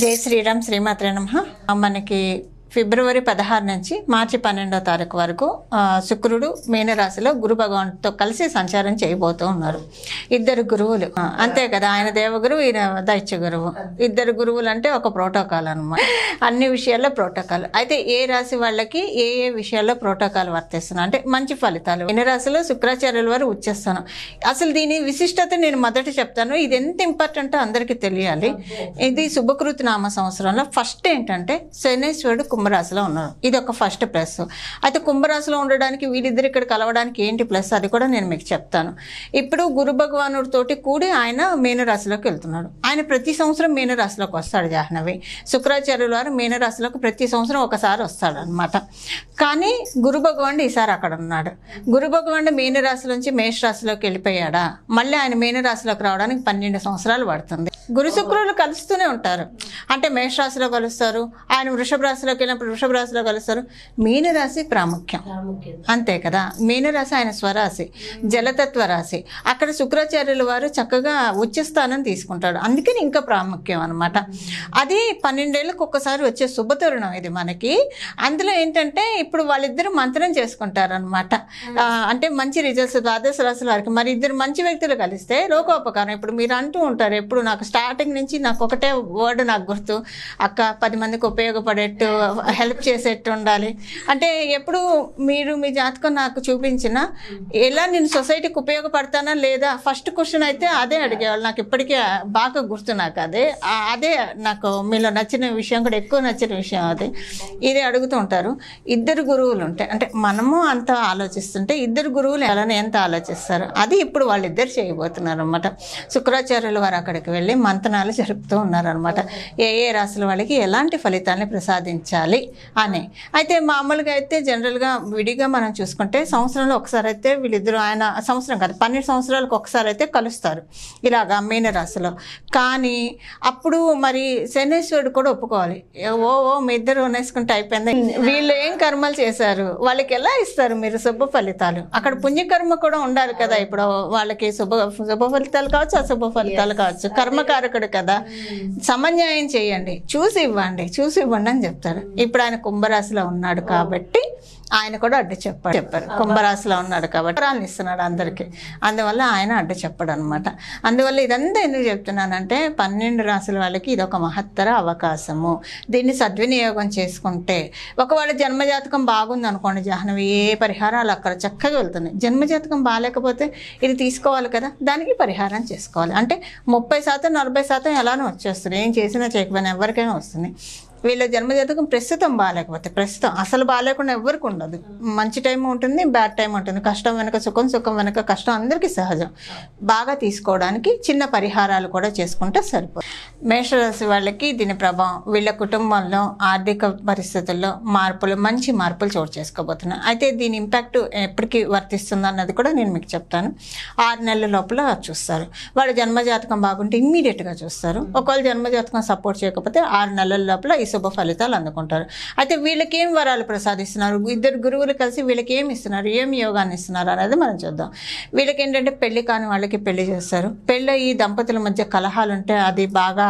జై శ్రీరామ్ శ్రీమాత్రే నమ మనకి ఫిబ్రవరి పదహారు నుంచి మార్చి పన్నెండో తారీఖు వరకు శుక్రుడు మీనరాశిలో గురు భగవంతుతో కలిసి సంచారం చేయబోతూ ఉన్నారు ఇద్దరు గురువులు అంతే కదా ఆయన దేవగురువు ఈయన దైత్య గురువు ఇద్దరు గురువులు అంటే ఒక ప్రోటోకాల్ అనమాట అన్ని విషయాల్లో ప్రోటోకాల్ అయితే ఏ రాశి వాళ్ళకి ఏ ఏ విషయాల్లో ప్రోటోకాల్ వర్తిస్తున్నాను అంటే మంచి ఫలితాలు మీనరాశిలో శుక్రాచార్యుల వారు ఉచ్చేస్తాను అసలు దీని విశిష్టత నేను మొదట చెప్తాను ఇది ఎంత ఇంపార్టెంటో అందరికీ తెలియాలి ఇది శుభకృతి నామ సంవత్సరంలో ఫస్ట్ ఏంటంటే శనేశ్వరుడు కుంభరాశిలో ఉన్నారు ఇది ఒక ఫస్ట్ ప్లస్ అయితే కుంభరాశిలో ఉండడానికి వీళ్ళిద్దరు ఇక్కడ కలవడానికి ఏంటి ప్లస్ అది కూడా నేను మీకు చెప్తాను ఇప్పుడు గురు భగవానుడితోటి కూడి ఆయన మీనరాశిలోకి వెళ్తున్నాడు ఆయన ప్రతి సంవత్సరం మీనరాశిలోకి వస్తాడు జాహ్నవి శుక్రాచార్యుల వారు మీనరాశిలోకి ప్రతి సంవత్సరం ఒకసారి వస్తాడు అనమాట కానీ గురు భగవానుడు ఈసారి అక్కడ ఉన్నాడు గురు భగవానుడు మీనరాశి నుంచి మేషరాశిలోకి వెళ్ళిపోయాడా మళ్ళీ ఆయన మీనరాశిలోకి రావడానికి పన్నెండు సంవత్సరాలు పడుతుంది గురు శుక్రులు కలుస్తూనే ఉంటారు అంటే మేషరాశిలో కలుస్తారు ఆయన వృషభ రాశిలోకి వెళ్ళినప్పుడు వృషభ రాశిలో కలుస్తారు మీనరాశి ప్రాముఖ్యం అంతే కదా మీనరాశి ఆయన స్వరాశి జలతత్వ రాశి అక్కడ శుక్రాచార్యుల వారు చక్కగా స్థానం తీసుకుంటాడు అందుకని ఇంకా ప్రాముఖ్యం అనమాట అది పన్నెండేళ్ళకి ఒక్కసారి వచ్చే శుభతరుణం ఇది మనకి అందులో ఏంటంటే ఇప్పుడు వాళ్ళిద్దరు మంత్రం చేసుకుంటారనమాట అంటే మంచి రిజల్ట్స్ ద్వాదశ రాశుల వారికి మరి ఇద్దరు మంచి వ్యక్తులు కలిస్తే లోకోపకారం ఇప్పుడు మీరు అంటూ ఉంటారు ఎప్పుడు నాకు స్టార్టింగ్ నుంచి నాకు ఒకటే వర్డ్ నాకు గుర్తు అక్క పది మందికి ఉపయోగపడేట్టు హెల్ప్ చేసేట్టు ఉండాలి అంటే ఎప్పుడు మీరు మీ జాతకం నాకు చూపించిన ఎలా నేను సొసైటీకి ఉపయోగపడతానా లేదా ఫస్ట్ క్వశ్చన్ అయితే అదే అడిగేవాళ్ళు నాకు ఇప్పటికీ బాగా గుర్తు నాకు అదే అదే నాకు మీలో నచ్చిన విషయం కూడా ఎక్కువ నచ్చిన విషయం అది ఇదే అడుగుతూ ఉంటారు ఇద్దరు గురువులు ఉంటాయి అంటే మనము అంత ఆలోచిస్తుంటే ఇద్దరు గురువులు ఎలానే ఎంత ఆలోచిస్తారు అది ఇప్పుడు వాళ్ళిద్దరు చేయబోతున్నారు అనమాట శుక్రాచార్యులు వారు అక్కడికి వెళ్ళి మంతనాలు జరుపుతూ ఉన్నారనమాట ఏ ఏ రాసుల వాళ్ళకి ఎలాంటి ఫలితాన్ని ప్రసాదించాలి ఉండాలి అని అయితే మామూలుగా అయితే జనరల్గా విడిగా మనం చూసుకుంటే సంవత్సరంలో ఒకసారి అయితే వీళ్ళిద్దరు ఆయన సంవత్సరం కాదు పన్నెండు సంవత్సరాలకు ఒకసారి అయితే కలుస్తారు ఇలాగా మీనరాశిలో కానీ అప్పుడు మరి శనేశ్వరుడు కూడా ఒప్పుకోవాలి ఓ ఓ మీ ఇద్దరు ఉనేసుకుంటే అయిపోయింది వీళ్ళు ఏం కర్మలు చేశారు వాళ్ళకి ఎలా ఇస్తారు మీరు శుభ ఫలితాలు అక్కడ పుణ్యకర్మ కూడా ఉండాలి కదా ఇప్పుడు వాళ్ళకి శుభ శుభ ఫలితాలు కావచ్చు అశుభ ఫలితాలు కావచ్చు కర్మకారకుడు కదా hmm. సమన్యాయం చేయండి చూసి ఇవ్వండి చూసి ఇవ్వండి అని చెప్తారు ఇప్పుడు ఆయన కుంభరాశిలో ఉన్నాడు కాబట్టి ఆయన కూడా అడ్డు చెప్పాడు చెప్పారు కుంభరాశిలో ఉన్నాడు కాబట్టి వాళ్ళని ఇస్తున్నాడు అందరికీ అందువల్ల ఆయన అడ్డు చెప్పాడు అనమాట అందువల్ల ఇదంతా ఎందుకు చెప్తున్నానంటే పన్నెండు రాశుల వాళ్ళకి ఇది ఒక మహత్తర అవకాశము దీన్ని సద్వినియోగం చేసుకుంటే ఒకవేళ జన్మజాతకం బాగుంది అనుకోండి జాహ్నవి ఏ పరిహారాలు అక్కడ చక్కగా వెళ్తున్నాయి జన్మజాతకం బాగాలేకపోతే ఇది తీసుకోవాలి కదా దానికి పరిహారం చేసుకోవాలి అంటే ముప్పై శాతం నలభై శాతం ఎలానో వచ్చేస్తుంది ఏం చేసినా చేయకపోయినా ఎవరికైనా వస్తుంది వీళ్ళ జన్మజాతకం ప్రస్తుతం బాగాలేకపోతే ప్రస్తుతం అసలు బాగాలేకుండా ఎవరికి ఉండదు మంచి టైం ఉంటుంది బ్యాడ్ టైం ఉంటుంది కష్టం వెనుక సుఖం సుఖం వెనక కష్టం అందరికీ సహజం బాగా తీసుకోవడానికి చిన్న పరిహారాలు కూడా చేసుకుంటే సరిపోదు మేషరాశి వాళ్ళకి దీని ప్రభావం వీళ్ళ కుటుంబంలో ఆర్థిక పరిస్థితుల్లో మార్పులు మంచి మార్పులు చోటు చేసుకోబోతున్నాయి అయితే దీని ఇంపాక్ట్ ఎప్పటికీ వర్తిస్తుంది అన్నది కూడా నేను మీకు చెప్తాను ఆరు నెలల లోపల చూస్తారు వాళ్ళ జన్మజాతకం బాగుంటే ఇమ్మీడియట్గా చూస్తారు ఒకవేళ జన్మజాతకం సపోర్ట్ చేయకపోతే ఆరు నెలల లోపల ఈ శుభ ఫలితాలు అందుకుంటారు అయితే వీళ్ళకి ఏం వరాలు ప్రసాదిస్తున్నారు ఇద్దరు గురువులు కలిసి వీళ్ళకి ఏమి ఇస్తున్నారు ఏం యోగాన్ని ఇస్తున్నారు అనేది మనం చూద్దాం వీళ్ళకి ఏంటంటే పెళ్లి కాని వాళ్ళకి పెళ్లి చేస్తారు పెళ్ళి ఈ దంపతుల మధ్య కలహాలు ఉంటే అది బాగా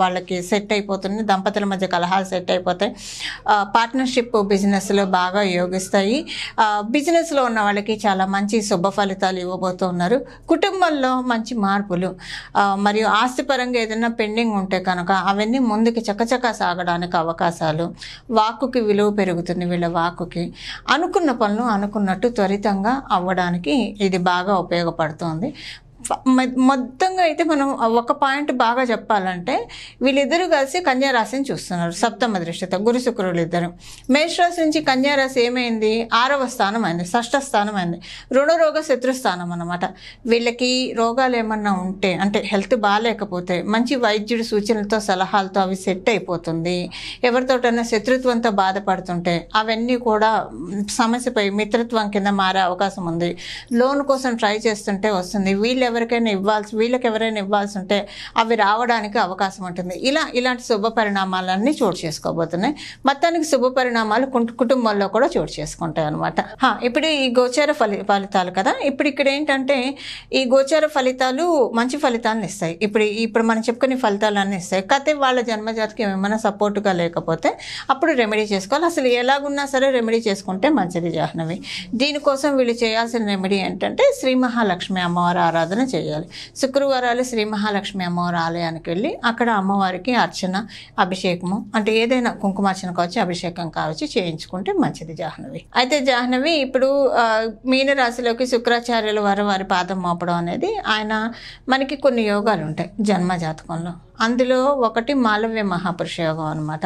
వాళ్ళకి సెట్ అయిపోతుంది దంపతుల మధ్య కలహాలు సెట్ అయిపోతాయి పార్ట్నర్షిప్ బిజినెస్లో బాగా యోగిస్తాయి బిజినెస్లో ఉన్న వాళ్ళకి చాలా మంచి శుభ ఫలితాలు ఇవ్వబోతూ ఉన్నారు కుటుంబంలో మంచి మార్పులు మరియు ఆస్తిపరంగా ఏదైనా పెండింగ్ ఉంటే కనుక అవన్నీ ముందుకు చక్కచక్క సాగడానికి మనకు అవకాశాలు వాక్కుకి విలువ పెరుగుతుంది వీళ్ళ వాక్కుకి అనుకున్న పనులు అనుకున్నట్టు త్వరితంగా అవ్వడానికి ఇది బాగా ఉపయోగపడుతుంది మొత్తంగా అయితే మనం ఒక పాయింట్ బాగా చెప్పాలంటే వీళ్ళిద్దరూ కలిసి కన్యారాశిని చూస్తున్నారు సప్తమ దృష్టిత గురు శుక్రులు ఇద్దరు మేషరాశి నుంచి కన్యారాశి ఏమైంది ఆరవ స్థానం అయింది షష్ఠ స్థానం అయింది రుణరోగ శత్రుస్థానం అనమాట వీళ్ళకి రోగాలు ఏమన్నా ఉంటే అంటే హెల్త్ బాగాలేకపోతే మంచి వైద్యుడి సూచనలతో సలహాలతో అవి సెట్ అయిపోతుంది ఎవరితోటైనా శత్రుత్వంతో బాధపడుతుంటే అవన్నీ కూడా సమస్యపై మిత్రత్వం కింద మారే అవకాశం ఉంది లోన్ కోసం ట్రై చేస్తుంటే వస్తుంది వీళ్ళు ఎవరికైనా ఇవ్వాల్సి వీళ్ళకి ఎవరైనా ఇవ్వాల్సి ఉంటే అవి రావడానికి అవకాశం ఉంటుంది ఇలా ఇలాంటి శుభ పరిణామాలన్నీ చోటు చేసుకోబోతున్నాయి మొత్తానికి శుభ పరిణామాలు కుటుంబంలో కూడా చోటు చేసుకుంటాయి అనమాట ఇప్పుడు ఈ గోచార ఫలి ఫలితాలు కదా ఇప్పుడు ఇక్కడ ఏంటంటే ఈ గోచార ఫలితాలు మంచి ఫలితాలను ఇస్తాయి ఇప్పుడు ఇప్పుడు మనం చెప్పుకునే ఫలితాలన్నీ ఇస్తాయి కాకపోతే వాళ్ళ జన్మజాతికి ఏమైనా సపోర్టుగా లేకపోతే అప్పుడు రెమెడీ చేసుకోవాలి అసలు ఎలాగున్నా సరే రెమెడీ చేసుకుంటే మంచిది జాహ్నవి దీనికోసం వీళ్ళు చేయాల్సిన రెమెడీ ఏంటంటే శ్రీ మహాలక్ష్మి అమ్మవారి ఆరాధన చేయాలి శుక్రవారాలు శ్రీ మహాలక్ష్మి అమ్మవారి ఆలయానికి వెళ్ళి అక్కడ అమ్మవారికి అర్చన అభిషేకము అంటే ఏదైనా కుంకుమార్చన కావచ్చు అభిషేకం కావచ్చు చేయించుకుంటే మంచిది జాహ్నవి అయితే జాహ్నవి ఇప్పుడు మీనరాశిలోకి శుక్రాచార్యుల వారు వారి పాదం మోపడం అనేది ఆయన మనకి కొన్ని యోగాలు ఉంటాయి జన్మ జాతకంలో అందులో ఒకటి మాలవ్య యోగం అనమాట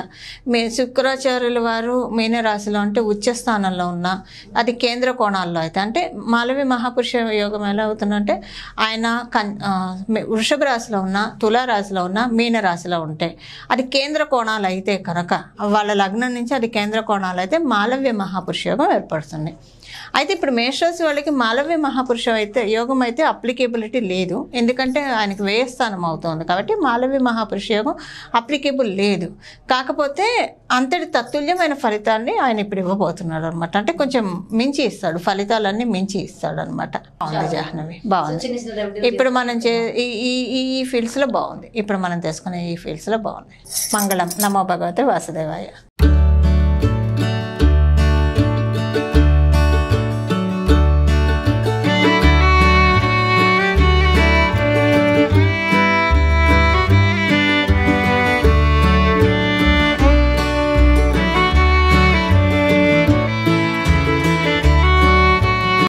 మీ శుక్రాచార్యుల వారు మీనరాశిలో అంటే ఉచ్చస్థానంలో స్థానంలో ఉన్న అది కేంద్ర కోణాల్లో అయితే అంటే మాలవ్య మహాపురుష యోగం ఎలా అవుతుందంటే ఆయన కన్ వృషభ రాశిలో ఉన్న తులారాశిలో ఉన్న మీనరాశిలో ఉంటే అది కేంద్ర కోణాలు అయితే కనుక వాళ్ళ లగ్నం నుంచి అది కేంద్ర కోణాలు అయితే మాలవ్య మహాపురుష యోగం ఏర్పడుతుంది అయితే ఇప్పుడు మేషరాశి వాళ్ళకి మాలవ్య మహాపురుషం అయితే యోగం అయితే అప్లికేబిలిటీ లేదు ఎందుకంటే ఆయనకు వ్యయస్థానం అవుతుంది కాబట్టి మాలవ్య మహాపురుష యోగం అప్లికేబుల్ లేదు కాకపోతే అంతటి తత్తుల్యమైన ఫలితాన్ని ఆయన ఇప్పుడు ఇవ్వబోతున్నాడు అనమాట అంటే కొంచెం మించి ఇస్తాడు ఫలితాలన్నీ మించి ఇస్తాడు అనమాట బాగుంది జాహ్నవి బాగుంది ఇప్పుడు మనం చే ఈ ఈ ఫీల్డ్స్లో బాగుంది ఇప్పుడు మనం తీసుకునే ఈ ఫీల్డ్స్లో బాగుంది మంగళం నమో భగవతి వాసుదేవాయ